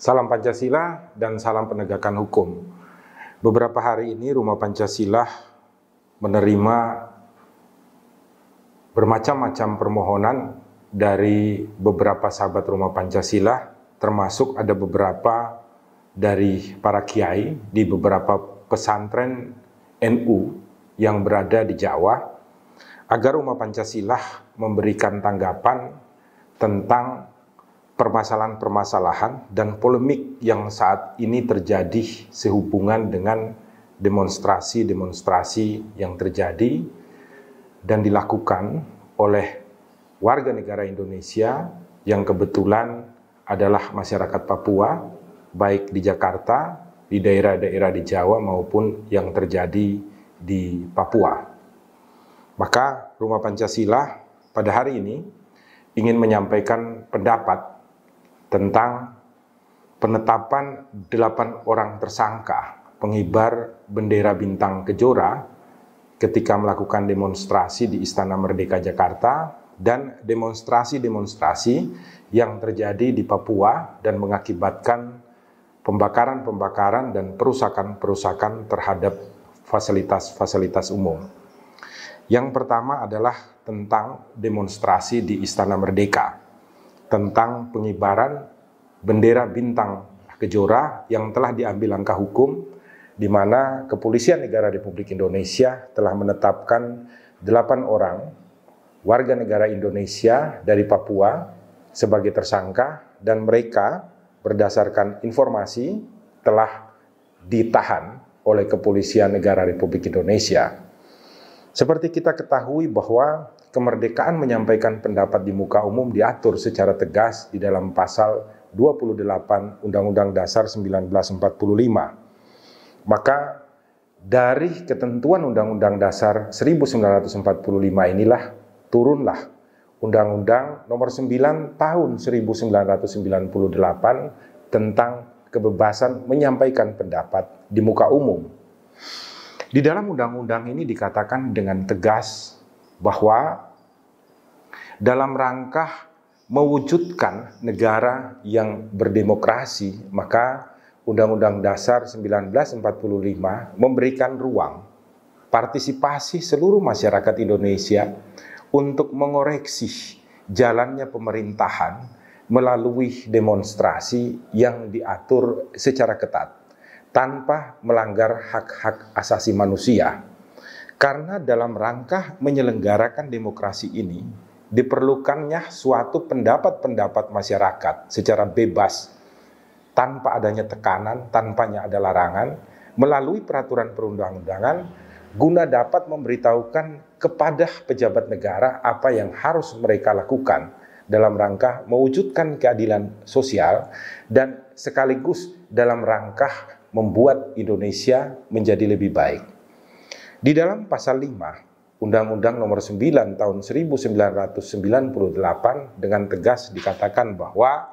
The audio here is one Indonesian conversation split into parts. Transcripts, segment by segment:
Salam Pancasila dan salam penegakan hukum. Beberapa hari ini Rumah Pancasila menerima bermacam-macam permohonan dari beberapa sahabat Rumah Pancasila, termasuk ada beberapa dari para kiai di beberapa pesantren NU yang berada di Jawa agar umat Pancasila memberikan tanggapan tentang permasalahan-permasalahan dan polemik yang saat ini terjadi sehubungan dengan demonstrasi-demonstrasi yang terjadi dan dilakukan oleh warga negara Indonesia yang kebetulan adalah masyarakat Papua baik di Jakarta, di daerah-daerah di Jawa maupun yang terjadi di Papua. Maka Rumah Pancasila pada hari ini ingin menyampaikan pendapat tentang penetapan delapan orang tersangka pengibar bendera bintang kejora ketika melakukan demonstrasi di Istana Merdeka Jakarta dan demonstrasi-demonstrasi yang terjadi di Papua dan mengakibatkan pembakaran-pembakaran dan perusakan-perusakan terhadap fasilitas-fasilitas umum. Yang pertama adalah tentang demonstrasi di Istana Merdeka, tentang pengibaran bendera bintang kejora yang telah diambil langkah hukum di mana kepolisian negara Republik Indonesia telah menetapkan 8 orang warga negara Indonesia dari Papua sebagai tersangka dan mereka berdasarkan informasi telah ditahan oleh Kepolisian Negara Republik Indonesia. Seperti kita ketahui bahwa kemerdekaan menyampaikan pendapat di muka umum diatur secara tegas di dalam pasal 28 Undang-Undang Dasar 1945. Maka dari ketentuan Undang-Undang Dasar 1945 inilah turunlah Undang-Undang Nomor 9 Tahun 1998 tentang kebebasan menyampaikan pendapat di muka umum. Di dalam undang-undang ini dikatakan dengan tegas bahwa dalam rangka mewujudkan negara yang berdemokrasi, maka Undang-Undang Dasar 1945 memberikan ruang partisipasi seluruh masyarakat Indonesia untuk mengoreksi jalannya pemerintahan melalui demonstrasi yang diatur secara ketat tanpa melanggar hak-hak asasi manusia. Karena dalam rangka menyelenggarakan demokrasi ini diperlukannya suatu pendapat-pendapat masyarakat secara bebas tanpa adanya tekanan, tanpanya ada larangan melalui peraturan perundang-undangan guna dapat memberitahukan kepada pejabat negara apa yang harus mereka lakukan dalam rangka mewujudkan keadilan sosial dan sekaligus dalam rangka membuat Indonesia menjadi lebih baik. Di dalam pasal 5 Undang-Undang Nomor 9 Tahun 1998 dengan tegas dikatakan bahwa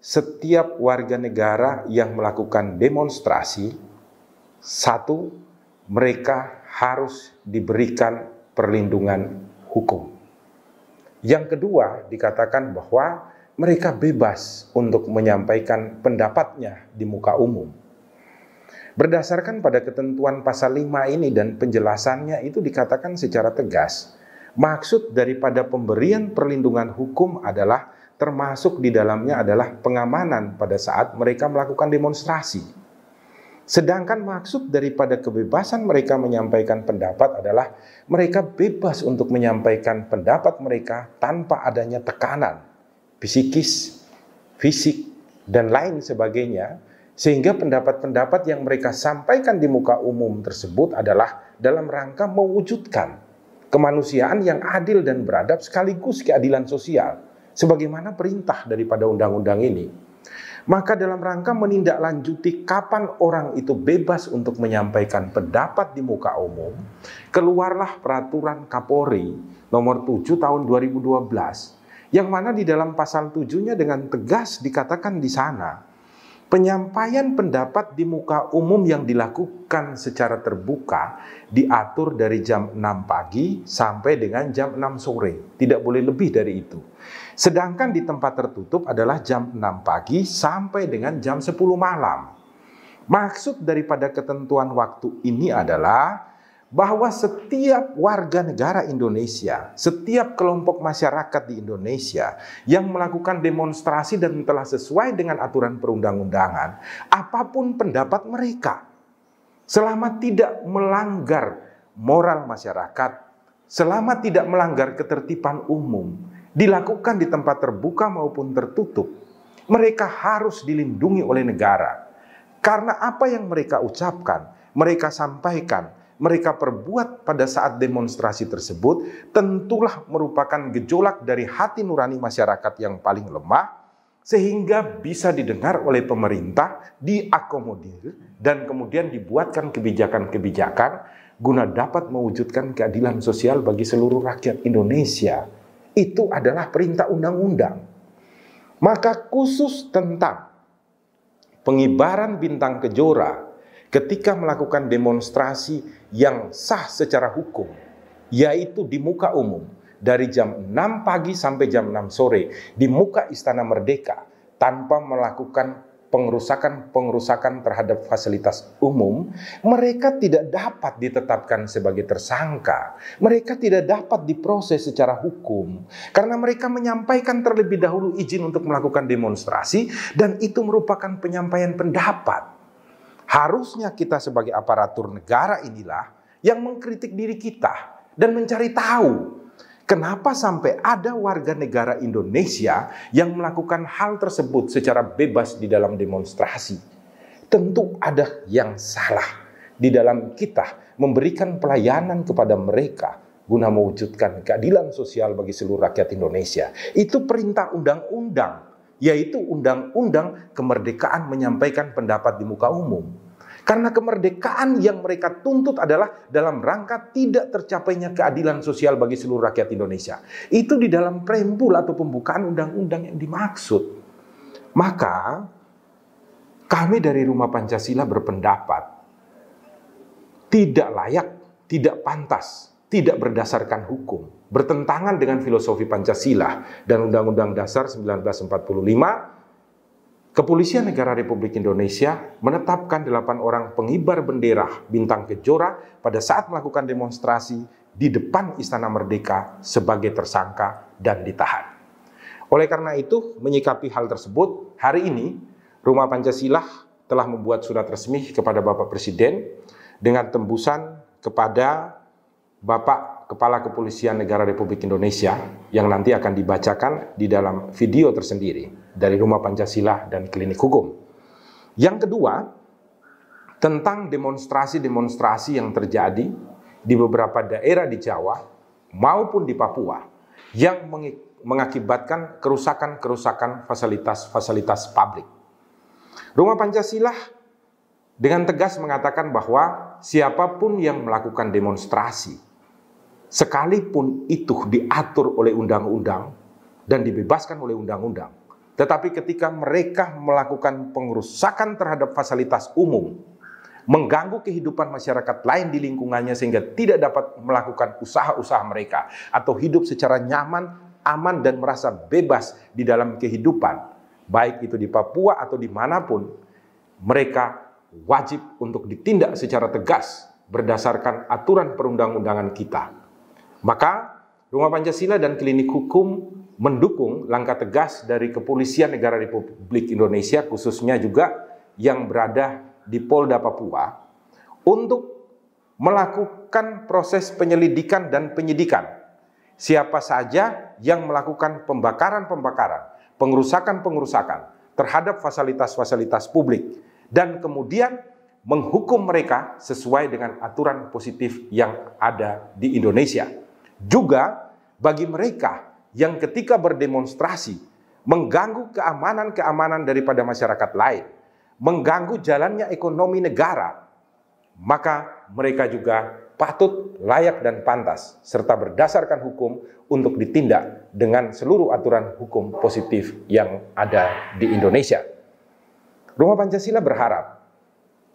setiap warga negara yang melakukan demonstrasi satu mereka harus diberikan perlindungan hukum. Yang kedua, dikatakan bahwa mereka bebas untuk menyampaikan pendapatnya di muka umum. Berdasarkan pada ketentuan pasal 5 ini dan penjelasannya itu dikatakan secara tegas, maksud daripada pemberian perlindungan hukum adalah termasuk di dalamnya adalah pengamanan pada saat mereka melakukan demonstrasi Sedangkan maksud daripada kebebasan mereka menyampaikan pendapat adalah mereka bebas untuk menyampaikan pendapat mereka tanpa adanya tekanan psikis, fisik, dan lain sebagainya, sehingga pendapat-pendapat yang mereka sampaikan di muka umum tersebut adalah dalam rangka mewujudkan kemanusiaan yang adil dan beradab sekaligus keadilan sosial, sebagaimana perintah daripada undang-undang ini. Maka dalam rangka menindaklanjuti kapan orang itu bebas untuk menyampaikan pendapat di muka umum, keluarlah peraturan Kapolri nomor 7 tahun 2012 yang mana di dalam pasal 7-nya dengan tegas dikatakan di sana penyampaian pendapat di muka umum yang dilakukan secara terbuka diatur dari jam 6 pagi sampai dengan jam 6 sore, tidak boleh lebih dari itu. Sedangkan di tempat tertutup adalah jam 6 pagi sampai dengan jam 10 malam. Maksud daripada ketentuan waktu ini adalah bahwa setiap warga negara Indonesia, setiap kelompok masyarakat di Indonesia yang melakukan demonstrasi dan telah sesuai dengan aturan perundang-undangan, apapun pendapat mereka, selama tidak melanggar moral masyarakat, selama tidak melanggar ketertiban umum, dilakukan di tempat terbuka maupun tertutup, mereka harus dilindungi oleh negara. Karena apa yang mereka ucapkan, mereka sampaikan, mereka perbuat pada saat demonstrasi tersebut tentulah merupakan gejolak dari hati nurani masyarakat yang paling lemah sehingga bisa didengar oleh pemerintah, diakomodir dan kemudian dibuatkan kebijakan-kebijakan guna dapat mewujudkan keadilan sosial bagi seluruh rakyat Indonesia itu adalah perintah undang-undang. Maka khusus tentang pengibaran bintang kejora ketika melakukan demonstrasi yang sah secara hukum, yaitu di muka umum dari jam 6 pagi sampai jam 6 sore di muka Istana Merdeka tanpa melakukan pengrusakan-pengrusakan terhadap fasilitas umum, mereka tidak dapat ditetapkan sebagai tersangka. Mereka tidak dapat diproses secara hukum karena mereka menyampaikan terlebih dahulu izin untuk melakukan demonstrasi dan itu merupakan penyampaian pendapat. Harusnya kita sebagai aparatur negara inilah yang mengkritik diri kita dan mencari tahu Kenapa sampai ada warga negara Indonesia yang melakukan hal tersebut secara bebas di dalam demonstrasi? Tentu ada yang salah di dalam kita memberikan pelayanan kepada mereka guna mewujudkan keadilan sosial bagi seluruh rakyat Indonesia. Itu perintah undang-undang, yaitu undang-undang kemerdekaan menyampaikan pendapat di muka umum. Karena kemerdekaan yang mereka tuntut adalah dalam rangka tidak tercapainya keadilan sosial bagi seluruh rakyat Indonesia. Itu di dalam preambul atau pembukaan undang-undang yang dimaksud. Maka kami dari Rumah Pancasila berpendapat tidak layak, tidak pantas, tidak berdasarkan hukum, bertentangan dengan filosofi Pancasila dan Undang-Undang Dasar 1945 Kepolisian Negara Republik Indonesia menetapkan delapan orang pengibar bendera bintang kejora pada saat melakukan demonstrasi di depan Istana Merdeka sebagai tersangka dan ditahan. Oleh karena itu, menyikapi hal tersebut, hari ini Rumah Pancasila telah membuat surat resmi kepada Bapak Presiden dengan tembusan kepada Bapak Kepala Kepolisian Negara Republik Indonesia yang nanti akan dibacakan di dalam video tersendiri dari Rumah Pancasila dan Klinik Hukum. Yang kedua, tentang demonstrasi-demonstrasi yang terjadi di beberapa daerah di Jawa maupun di Papua yang mengakibatkan kerusakan-kerusakan fasilitas-fasilitas publik. Rumah Pancasila dengan tegas mengatakan bahwa siapapun yang melakukan demonstrasi, sekalipun itu diatur oleh undang-undang dan dibebaskan oleh undang-undang, tetapi ketika mereka melakukan pengerusakan terhadap fasilitas umum, mengganggu kehidupan masyarakat lain di lingkungannya sehingga tidak dapat melakukan usaha-usaha mereka atau hidup secara nyaman, aman dan merasa bebas di dalam kehidupan, baik itu di Papua atau dimanapun, mereka wajib untuk ditindak secara tegas berdasarkan aturan perundang-undangan kita. Maka Rumah Pancasila dan Klinik Hukum mendukung langkah tegas dari kepolisian negara Republik Indonesia khususnya juga yang berada di Polda Papua untuk melakukan proses penyelidikan dan penyidikan siapa saja yang melakukan pembakaran-pembakaran, pengerusakan-pengerusakan terhadap fasilitas-fasilitas publik dan kemudian menghukum mereka sesuai dengan aturan positif yang ada di Indonesia. Juga bagi mereka yang ketika berdemonstrasi mengganggu keamanan-keamanan daripada masyarakat lain, mengganggu jalannya ekonomi negara, maka mereka juga patut, layak, dan pantas, serta berdasarkan hukum untuk ditindak dengan seluruh aturan hukum positif yang ada di Indonesia. Rumah Pancasila berharap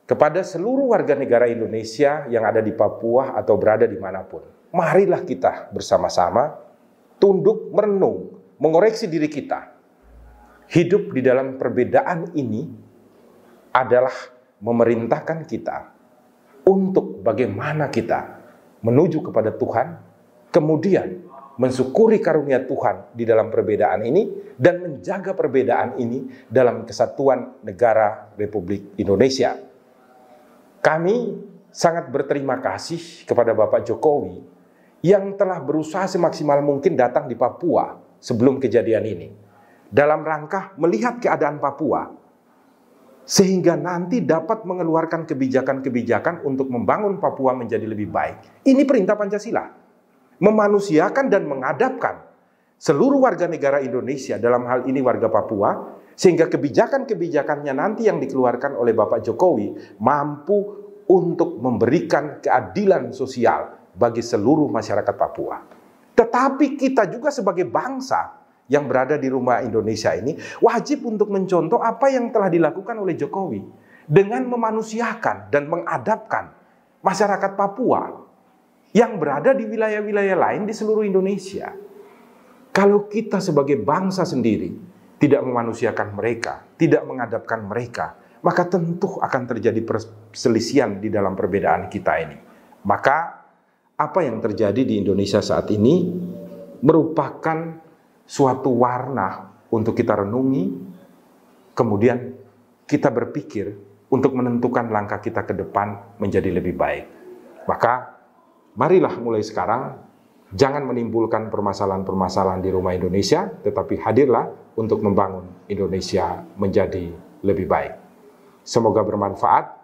kepada seluruh warga negara Indonesia yang ada di Papua atau berada di manapun, marilah kita bersama-sama tunduk merenung, mengoreksi diri kita. Hidup di dalam perbedaan ini adalah memerintahkan kita untuk bagaimana kita menuju kepada Tuhan, kemudian mensyukuri karunia Tuhan di dalam perbedaan ini dan menjaga perbedaan ini dalam kesatuan negara Republik Indonesia. Kami sangat berterima kasih kepada Bapak Jokowi yang telah berusaha semaksimal mungkin datang di Papua sebelum kejadian ini. Dalam rangka melihat keadaan Papua, sehingga nanti dapat mengeluarkan kebijakan-kebijakan untuk membangun Papua menjadi lebih baik. Ini perintah Pancasila. Memanusiakan dan mengadapkan seluruh warga negara Indonesia, dalam hal ini warga Papua, sehingga kebijakan-kebijakannya nanti yang dikeluarkan oleh Bapak Jokowi mampu untuk memberikan keadilan sosial bagi seluruh masyarakat Papua. Tetapi kita juga sebagai bangsa yang berada di rumah Indonesia ini wajib untuk mencontoh apa yang telah dilakukan oleh Jokowi dengan memanusiakan dan mengadapkan masyarakat Papua yang berada di wilayah-wilayah lain di seluruh Indonesia. Kalau kita sebagai bangsa sendiri tidak memanusiakan mereka, tidak mengadapkan mereka, maka tentu akan terjadi perselisihan di dalam perbedaan kita ini. Maka apa yang terjadi di Indonesia saat ini merupakan suatu warna untuk kita renungi, kemudian kita berpikir untuk menentukan langkah kita ke depan menjadi lebih baik. Maka marilah mulai sekarang jangan menimbulkan permasalahan-permasalahan di rumah Indonesia, tetapi hadirlah untuk membangun Indonesia menjadi lebih baik. Semoga bermanfaat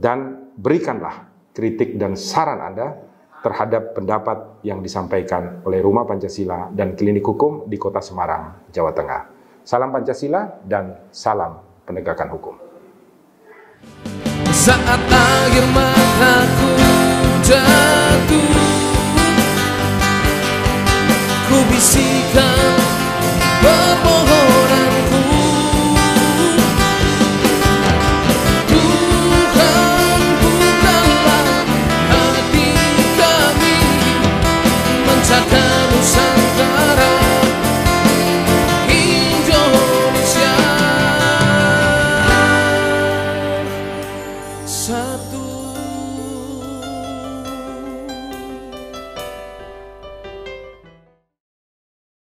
dan berikanlah kritik dan saran Anda terhadap pendapat yang disampaikan oleh Rumah Pancasila dan Klinik Hukum di Kota Semarang, Jawa Tengah. Salam Pancasila dan salam penegakan hukum. Saat akhir mataku jatuh Ku bisikan